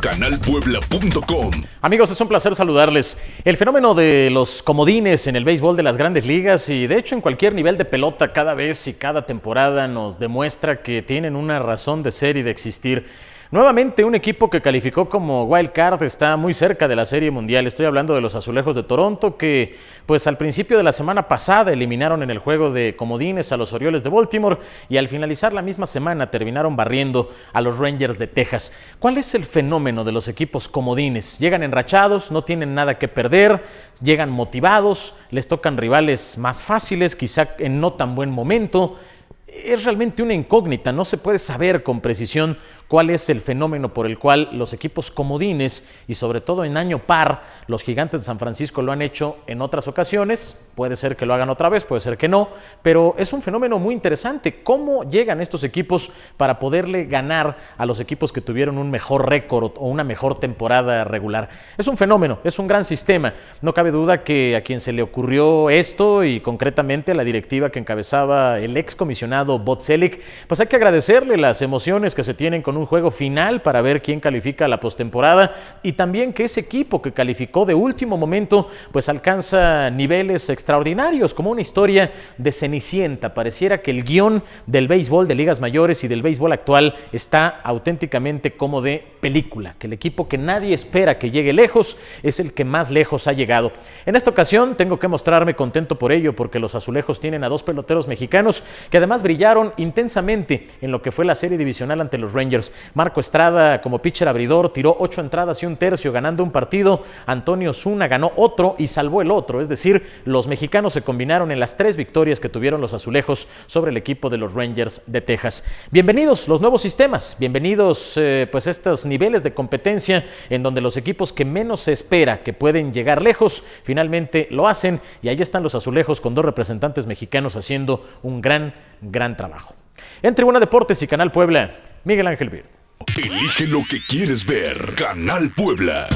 canalpuebla.com. Amigos, es un placer saludarles. El fenómeno de los comodines en el béisbol de las grandes ligas y de hecho en cualquier nivel de pelota cada vez y cada temporada nos demuestra que tienen una razón de ser y de existir. Nuevamente un equipo que calificó como wild card está muy cerca de la Serie Mundial. Estoy hablando de los Azulejos de Toronto que pues al principio de la semana pasada eliminaron en el juego de comodines a los Orioles de Baltimore y al finalizar la misma semana terminaron barriendo a los Rangers de Texas. ¿Cuál es el fenómeno de los equipos comodines? Llegan enrachados, no tienen nada que perder, llegan motivados, les tocan rivales más fáciles, quizá en no tan buen momento es realmente una incógnita, no se puede saber con precisión cuál es el fenómeno por el cual los equipos comodines y sobre todo en año par, los gigantes de San Francisco lo han hecho en otras ocasiones, puede ser que lo hagan otra vez, puede ser que no, pero es un fenómeno muy interesante, cómo llegan estos equipos para poderle ganar a los equipos que tuvieron un mejor récord o una mejor temporada regular. Es un fenómeno, es un gran sistema, no cabe duda que a quien se le ocurrió esto y concretamente a la directiva que encabezaba el ex comisionado pues hay que agradecerle las emociones que se tienen con un juego final para ver quién califica la postemporada y también que ese equipo que calificó de último momento pues alcanza niveles extraordinarios, como una historia de Cenicienta. Pareciera que el guión del béisbol de ligas mayores y del béisbol actual está auténticamente como de película, que el equipo que nadie espera que llegue lejos es el que más lejos ha llegado. En esta ocasión tengo que mostrarme contento por ello porque los azulejos tienen a dos peloteros mexicanos que además brillaron intensamente en lo que fue la serie divisional ante los Rangers. Marco Estrada como pitcher abridor tiró ocho entradas y un tercio ganando un partido. Antonio Zuna ganó otro y salvó el otro. Es decir, los mexicanos se combinaron en las tres victorias que tuvieron los azulejos sobre el equipo de los Rangers de Texas. Bienvenidos los nuevos sistemas, bienvenidos eh, pues estos niveles de competencia en donde los equipos que menos se espera que pueden llegar lejos finalmente lo hacen y ahí están los azulejos con dos representantes mexicanos haciendo un gran, gran gran trabajo. En Tribuna Deportes y Canal Puebla, Miguel Ángel Bird. Elige lo que quieres ver, Canal Puebla.